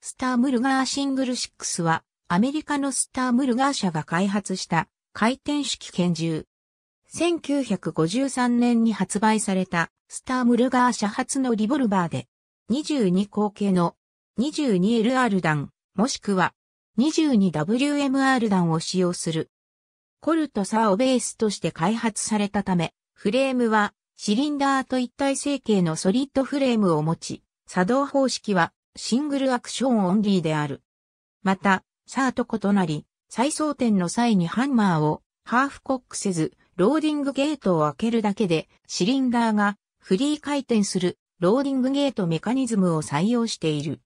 スタームルガーシングル6は、アメリカのスタームルガー社が開発した回転式拳銃。1953年に発売されたスタームルガー社発のリボルバーで、22口径の 22LR 弾、もしくは 22WMR 弾を使用する。コルトサーをベースとして開発されたため、フレームはシリンダーと一体成形のソリッドフレームを持ち、作動方式はシングルアクションオンリーである。また、サーと異なり、再装填の際にハンマーをハーフコックせず、ローディングゲートを開けるだけで、シリンダーがフリー回転するローディングゲートメカニズムを採用している。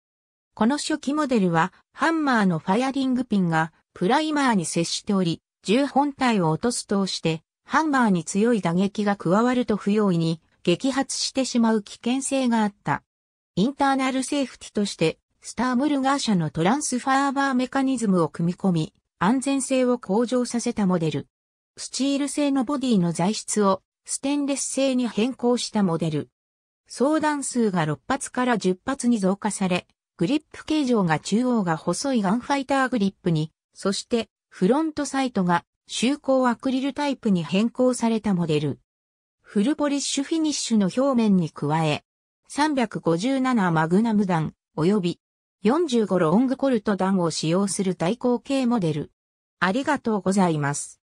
この初期モデルは、ハンマーのファイアリングピンがプライマーに接しており、銃本体を落とすとして、ハンマーに強い打撃が加わると不用意に激発してしまう危険性があった。インターナルセーフティとして、スタームルガー社のトランスファーバーメカニズムを組み込み、安全性を向上させたモデル。スチール製のボディの材質をステンレス製に変更したモデル。相談数が6発から10発に増加され、グリップ形状が中央が細いガンファイターグリップに、そしてフロントサイトが就航アクリルタイプに変更されたモデル。フルポリッシュフィニッシュの表面に加え、357マグナム弾、及び45ロングコルト弾を使用する対抗系モデル。ありがとうございます。